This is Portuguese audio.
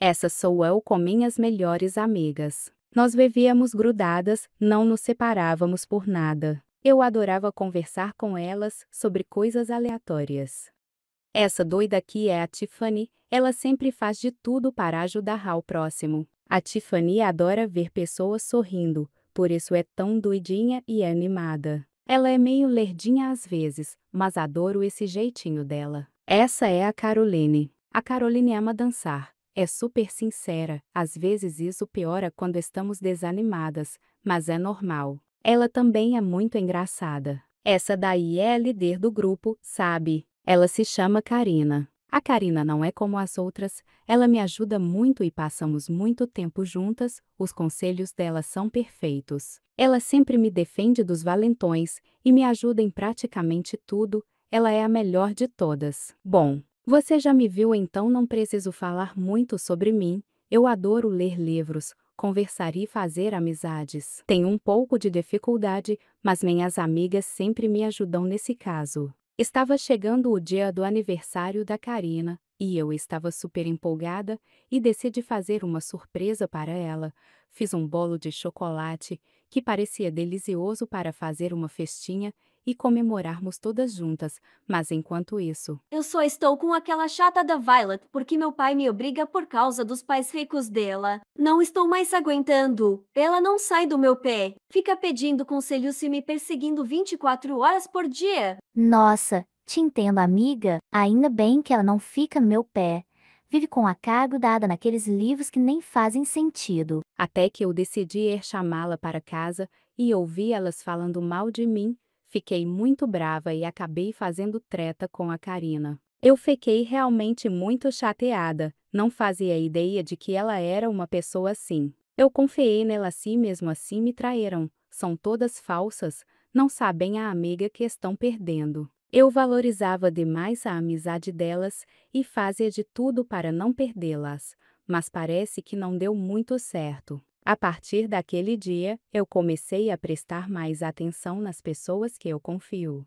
Essa sou eu com minhas melhores amigas. Nós vivíamos grudadas, não nos separávamos por nada. Eu adorava conversar com elas sobre coisas aleatórias. Essa doida aqui é a Tiffany, ela sempre faz de tudo para ajudar ao próximo. A Tiffany adora ver pessoas sorrindo, por isso é tão doidinha e animada. Ela é meio lerdinha às vezes, mas adoro esse jeitinho dela. Essa é a Caroline. A Caroline ama dançar é super sincera, às vezes isso piora quando estamos desanimadas, mas é normal. Ela também é muito engraçada. Essa daí é a líder do grupo, sabe? Ela se chama Karina. A Karina não é como as outras, ela me ajuda muito e passamos muito tempo juntas, os conselhos dela são perfeitos. Ela sempre me defende dos valentões e me ajuda em praticamente tudo, ela é a melhor de todas. Bom, você já me viu então não preciso falar muito sobre mim, eu adoro ler livros, conversar e fazer amizades. Tenho um pouco de dificuldade, mas minhas amigas sempre me ajudam nesse caso. Estava chegando o dia do aniversário da Karina, e eu estava super empolgada e decidi fazer uma surpresa para ela. Fiz um bolo de chocolate, que parecia delicioso para fazer uma festinha, e comemorarmos todas juntas, mas enquanto isso. Eu só estou com aquela chata da Violet porque meu pai me obriga por causa dos pais ricos dela. Não estou mais aguentando. Ela não sai do meu pé. Fica pedindo conselhos e me perseguindo 24 horas por dia. Nossa, te entendo, amiga. Ainda bem que ela não fica meu pé vive com a cargo dada naqueles livros que nem fazem sentido. Até que eu decidi ir chamá-la para casa e ouvi elas falando mal de mim, Fiquei muito brava e acabei fazendo treta com a Karina. Eu fiquei realmente muito chateada, não fazia ideia de que ela era uma pessoa assim. Eu confiei nela assim mesmo assim me traíram, são todas falsas, não sabem a amiga que estão perdendo. Eu valorizava demais a amizade delas e fazia de tudo para não perdê-las, mas parece que não deu muito certo. A partir daquele dia, eu comecei a prestar mais atenção nas pessoas que eu confio.